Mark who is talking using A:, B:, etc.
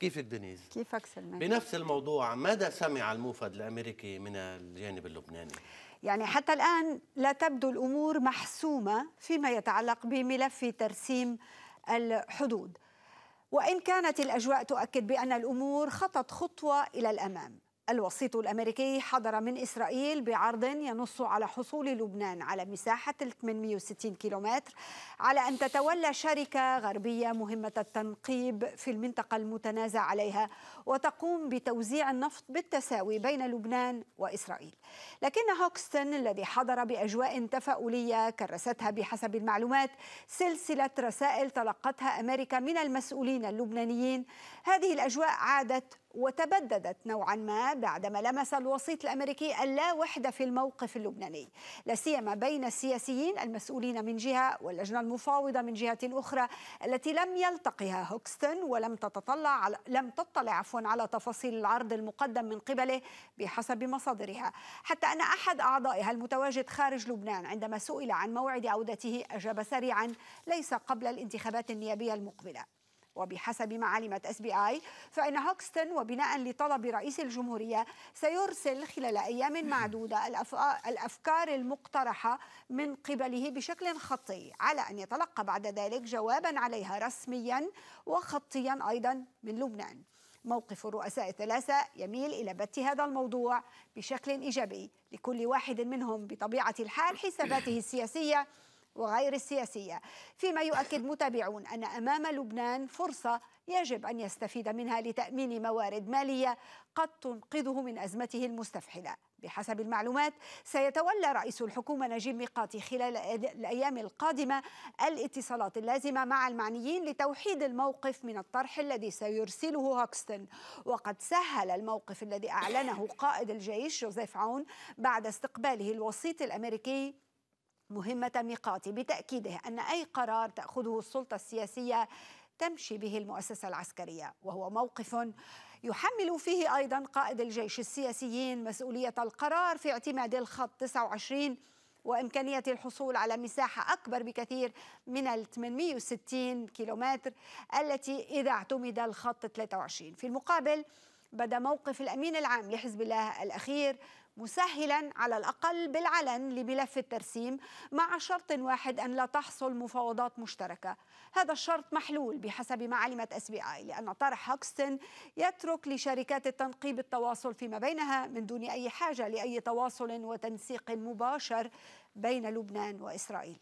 A: كيف الدنيز؟ كيفك سلمان بنفس الموضوع ماذا سمع الموفد الامريكي من الجانب اللبناني يعني حتى الان لا تبدو الامور محسومه فيما يتعلق بملف ترسيم الحدود وان كانت الاجواء تؤكد بان الامور خطت خطوه الى الامام الوسيط الأمريكي حضر من إسرائيل بعرض ينص على حصول لبنان على مساحة 860 كيلومتر على أن تتولى شركة غربية مهمة التنقيب في المنطقة المتنازع عليها وتقوم بتوزيع النفط بالتساوي بين لبنان وإسرائيل لكن هوكستن الذي حضر بأجواء تفاؤلية كرستها بحسب المعلومات سلسلة رسائل تلقتها أمريكا من المسؤولين اللبنانيين هذه الأجواء عادت وتبددت نوعا ما بعدما لمس الوسيط الامريكي اللا وحده في الموقف اللبناني، لا سيما بين السياسيين المسؤولين من جهه واللجنه المفاوضه من جهه اخرى التي لم يلتقها هوكستن ولم تتطلع على لم تطلع عفوا على تفاصيل العرض المقدم من قبله بحسب مصادرها، حتى ان احد اعضائها المتواجد خارج لبنان عندما سئل عن موعد عودته اجاب سريعا ليس قبل الانتخابات النيابيه المقبله. وبحسب ما علمت اس بي اي فان هوكستن وبناء لطلب رئيس الجمهوريه سيرسل خلال ايام معدوده الافكار المقترحه من قبله بشكل خطي على ان يتلقى بعد ذلك جوابا عليها رسميا وخطيا ايضا من لبنان موقف الرؤساء الثلاثة يميل إلى بت هذا الموضوع بشكل إيجابي لكل واحد منهم بطبيعة الحال حساباته السياسية وغير السياسية فيما يؤكد متابعون أن أمام لبنان فرصة يجب أن يستفيد منها لتأمين موارد مالية قد تنقذه من أزمته المستفحلة بحسب المعلومات سيتولى رئيس الحكومة نجيب ميقاتي خلال الأيام القادمة الاتصالات اللازمة مع المعنيين لتوحيد الموقف من الطرح الذي سيرسله هوكستن وقد سهل الموقف الذي أعلنه قائد الجيش جوزيف عون بعد استقباله الوسيط الأمريكي مهمة ميقاتي بتأكيده أن أي قرار تأخذه السلطة السياسية تمشي به المؤسسة العسكرية وهو موقف يحمل فيه أيضا قائد الجيش السياسيين مسؤولية القرار في اعتماد الخط 29 وإمكانية الحصول على مساحة أكبر بكثير من ال 860 كيلومتر التي إذا اعتمد الخط 23 في المقابل بدا موقف الأمين العام لحزب الله الأخير مسهلا على الأقل بالعلن لملف الترسيم مع شرط واحد أن لا تحصل مفاوضات مشتركة هذا الشرط محلول بحسب ما علمت اس بي اي لأن طرح هوكستن يترك لشركات التنقيب التواصل فيما بينها من دون أي حاجة لأي تواصل وتنسيق مباشر بين لبنان وإسرائيل